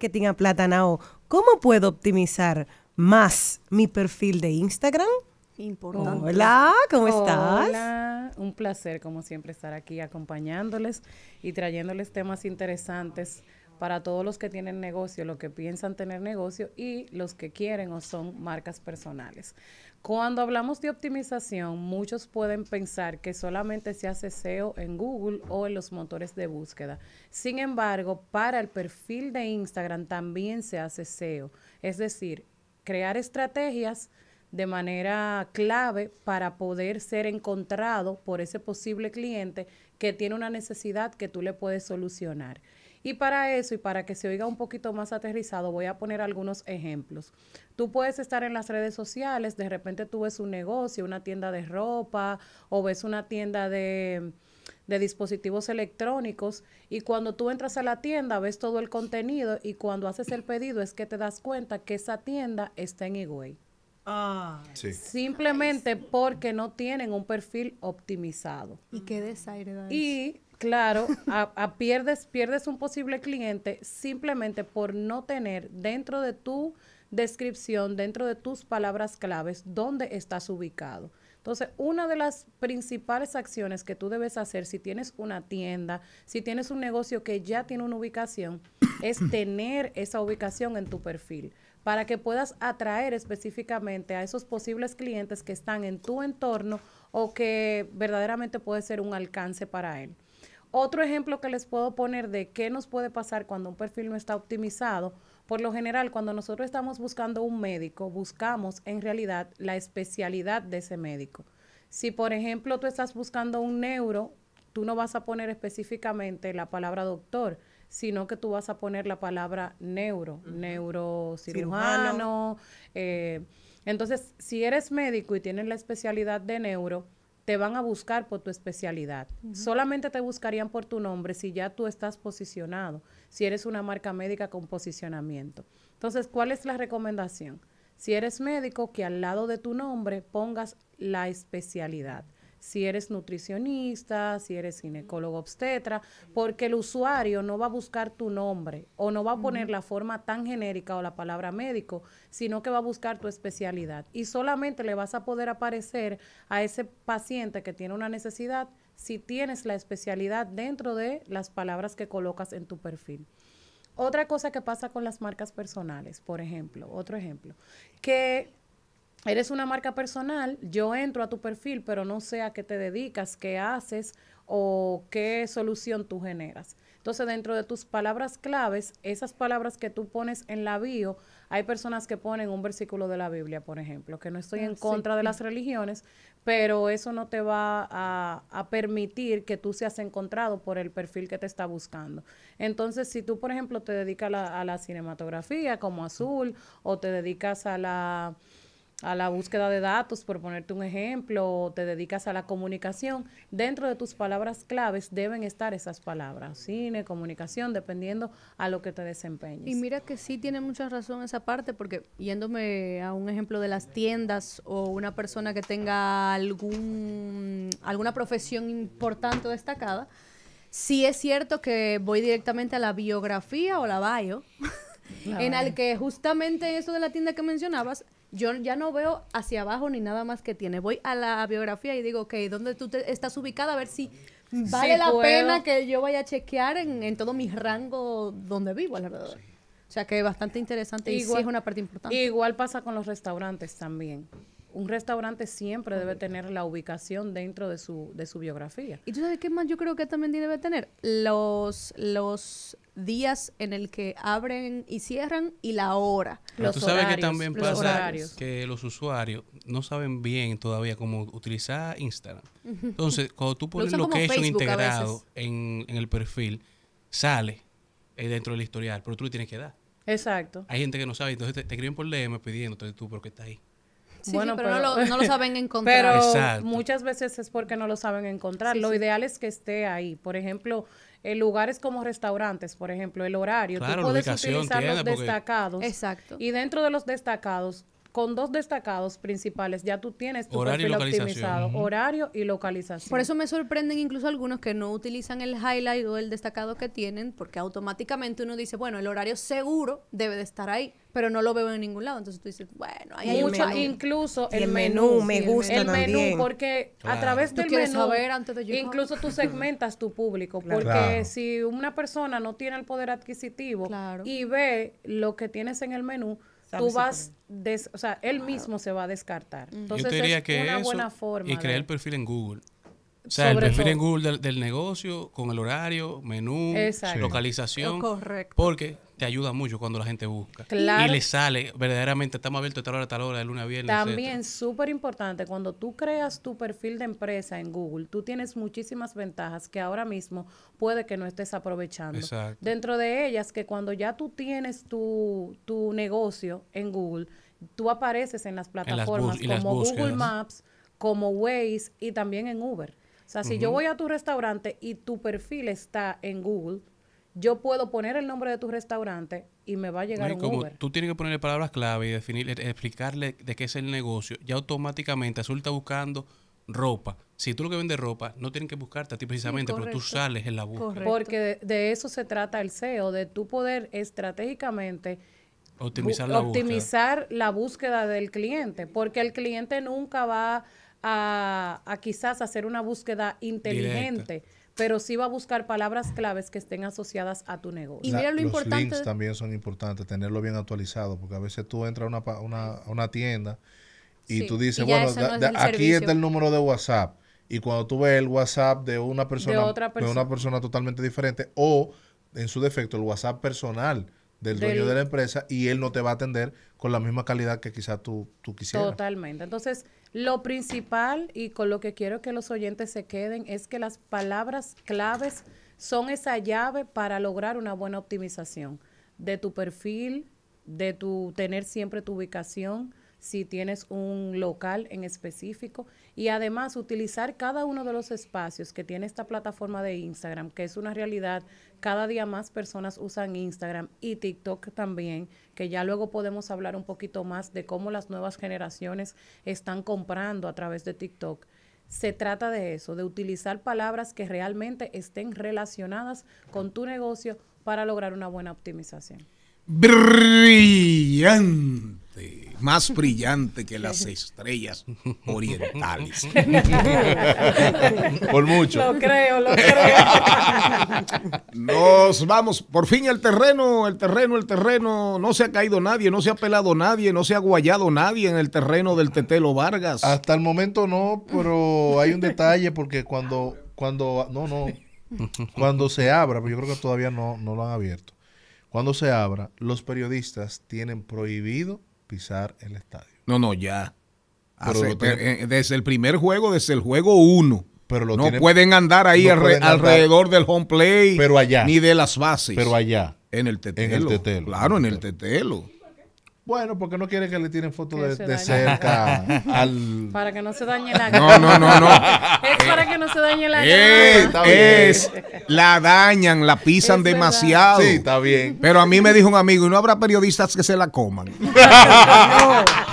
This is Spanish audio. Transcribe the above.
marketing Platanao, ¿cómo puedo optimizar más mi perfil de Instagram? Importante. Hola, ¿cómo estás? Hola, un placer como siempre estar aquí acompañándoles y trayéndoles temas interesantes para todos los que tienen negocio, los que piensan tener negocio y los que quieren o son marcas personales. Cuando hablamos de optimización, muchos pueden pensar que solamente se hace SEO en Google o en los motores de búsqueda. Sin embargo, para el perfil de Instagram también se hace SEO, es decir, crear estrategias de manera clave para poder ser encontrado por ese posible cliente que tiene una necesidad que tú le puedes solucionar. Y para eso y para que se oiga un poquito más aterrizado, voy a poner algunos ejemplos. Tú puedes estar en las redes sociales, de repente tú ves un negocio, una tienda de ropa o ves una tienda de dispositivos electrónicos y cuando tú entras a la tienda ves todo el contenido y cuando haces el pedido es que te das cuenta que esa tienda está en Higüey. Ah, sí. Simplemente porque no tienen un perfil optimizado. Y qué desaire Y Claro, a, pierdes, pierdes un posible cliente simplemente por no tener dentro de tu descripción, dentro de tus palabras claves, dónde estás ubicado. Entonces, una de las principales acciones que tú debes hacer si tienes una tienda, si tienes un negocio que ya tiene una ubicación, es tener esa ubicación en tu perfil para que puedas atraer específicamente a esos posibles clientes que están en tu entorno o que verdaderamente puede ser un alcance para él. Otro ejemplo que les puedo poner de qué nos puede pasar cuando un perfil no está optimizado, por lo general cuando nosotros estamos buscando un médico, buscamos en realidad la especialidad de ese médico. Si por ejemplo tú estás buscando un neuro, tú no vas a poner específicamente la palabra doctor, sino que tú vas a poner la palabra neuro, neurocirujano. Eh, entonces, si eres médico y tienes la especialidad de neuro, te van a buscar por tu especialidad. Solamente te buscarían por tu nombre si ya tú estás posicionado, si eres una marca médica con posicionamiento. Entonces, ¿cuál es la recomendación? Si eres médico, que al lado de tu nombre pongas la especialidad si eres nutricionista, si eres ginecólogo obstetra, porque el usuario no va a buscar tu nombre o no va a poner la forma tan genérica o la palabra médico, sino que va a buscar tu especialidad y solamente le vas a poder aparecer a ese paciente que tiene una necesidad si tienes la especialidad dentro de las palabras que colocas en tu perfil. Otra cosa que pasa con las marcas personales, por ejemplo, otro ejemplo, que eres una marca personal, yo entro a tu perfil, pero no sé a qué te dedicas, qué haces o qué solución tú generas. Entonces, dentro de tus palabras claves, esas palabras que tú pones en la bio, hay personas que ponen un versículo de la Biblia, por ejemplo, que no estoy en ah, contra de las religiones, pero eso no te va a, permitir que tú seas encontrado por el perfil que te está buscando. Entonces, si tú, por ejemplo, te dedicas a la cinematografía como azul o te dedicas a la a la búsqueda de datos, por ponerte un ejemplo, te dedicas a la comunicación, dentro de tus palabras claves deben estar esas palabras, cine, comunicación, dependiendo a lo que te desempeñes. Y mira que sí tiene mucha razón esa parte, porque yéndome a un ejemplo de las tiendas o una persona que tenga algún, alguna profesión importante o destacada, sí es cierto que voy directamente a la biografía o la bio, en el que justamente eso de la tienda que mencionabas, yo ya no veo hacia abajo ni nada más que tiene. Voy a la biografía y digo, ok, ¿dónde tú estás ubicada? A ver si vale la pena que yo vaya a chequear en, en todo mi rango donde vivo alrededor. O sea que es bastante interesante igual, y sí es una parte importante. Igual pasa con los restaurantes también. Un restaurante siempre debe tener la ubicación dentro de su, de su biografía. ¿Y tú sabes qué más yo creo que también debe tener? Los, los días en el que abren y cierran y la hora. Pero ah, tú sabes que también pasa que los usuarios no saben bien todavía cómo utilizar Instagram. Entonces, cuando tú pones lo location integrado en, el perfil, sale eh, dentro del historial, pero tú le tienes que dar. Exacto. Hay gente que no sabe, entonces te, escriben por DM pidiéndote tú, porque está ahí. Sí, bueno, pero, no, lo, saben encontrar. muchas veces es porque no lo saben encontrar. lo ideal es que esté ahí. Por ejemplo, en lugares como restaurantes, por ejemplo, el horario, tú puedes utilizar los destacados. Exacto. Y dentro de los destacados, con dos destacados principales ya tú tienes tu perfil optimizado, horario y localización. Por eso me sorprenden incluso algunos que no utilizan el highlight o el destacado que tienen, porque automáticamente uno dice, bueno, el horario seguro debe de estar ahí, pero no lo veo en ningún lado. Entonces tú dices, bueno, hay mucho, incluso el, menú, me gusta el menú, porque a través del menú, incluso tú segmentas tu público, porque si una persona no tiene el poder adquisitivo y ve lo que tienes en el menú, tú vas, des, o sea, él mismo se va a descartar. Mm. Entonces, es una buena forma. Y crear el perfil en Google. O sea, el perfil en Google del, negocio, con el horario, menú, localización. Porque te ayuda mucho cuando la gente busca. Y le sale, verdaderamente, estamos abiertos de tal hora, tal hora, de lunes a viernes. También, súper importante, cuando tú creas tu perfil de empresa en Google, tú tienes muchísimas ventajas que ahora mismo puede que no estés aprovechando. Dentro de ellas, que cuando ya tú tienes tu, negocio en Google, tú apareces en las plataformas como Google Maps, como Waze y también en Uber. O sea, si yo voy a tu restaurante y tu perfil está en Google, yo puedo poner el nombre de tu restaurante y me va a llegar un como Tú tienes que ponerle palabras clave y definir, e, explicarle de qué es el negocio. Ya automáticamente Azul está buscando ropa. Si tú lo que vendes ropa, no tienen que buscarte a ti precisamente, pero tú sales en la búsqueda. Porque de, eso se trata el SEO, de tu poder estratégicamente optimizar, la búsqueda del cliente, porque el cliente nunca va a, quizás hacer una búsqueda inteligente. pero sí va a buscar palabras claves que estén asociadas a tu negocio. Y mira lo los importante. también son importantes, tenerlo bien actualizado, porque a veces tú entras a una, una, tienda y tú dices, bueno, aquí está el número de WhatsApp. Y cuando tú ves el WhatsApp de una persona, de, una persona totalmente diferente, o en su defecto, el WhatsApp personal del dueño de la empresa, y él no te va a atender con la misma calidad que quizás tú, tú quisieras. Totalmente. Entonces, lo principal y con lo que quiero que los oyentes se queden es que las palabras claves son esa llave para lograr una buena optimización de tu perfil, de tu tener siempre tu ubicación, si tienes un local en específico y además utilizar cada uno de los espacios que tiene esta plataforma de Instagram, que es una realidad, cada día más personas usan Instagram y TikTok también, que ya luego podemos hablar un poquito más de cómo las nuevas generaciones están comprando a través de TikTok. Se trata de eso, de utilizar palabras que realmente estén relacionadas con tu negocio para lograr una buena optimización. Brillante más brillante que las estrellas orientales. por mucho. Lo creo, lo creo. Nos vamos, por fin el terreno, el terreno, el terreno. No se ha caído nadie, no se ha pelado nadie, no se ha guayado nadie en el terreno del Tetelo Vargas. Hasta el momento no, pero hay un detalle porque cuando, cuando, no, no, cuando se abra, pero yo creo que todavía no, no lo han abierto. Cuando se abra, los periodistas tienen prohibido pisar el estadio. No, no, ya. Eh, desde el primer juego, desde el juego 1. Pero no pueden andar ahí alrededor del home play pero allá, ni de las bases. Pero allá. En el tetelo. claro, en el tetelo. Bueno, porque no quiere que le tiren fotos de, cerca al... Para que no se dañe la No, no, no, no. es eh, para que no se dañe la eh, es, es, la dañan, la pisan demasiado. Sí, está bien. Pero a mí me dijo un amigo, y no habrá periodistas que se la coman.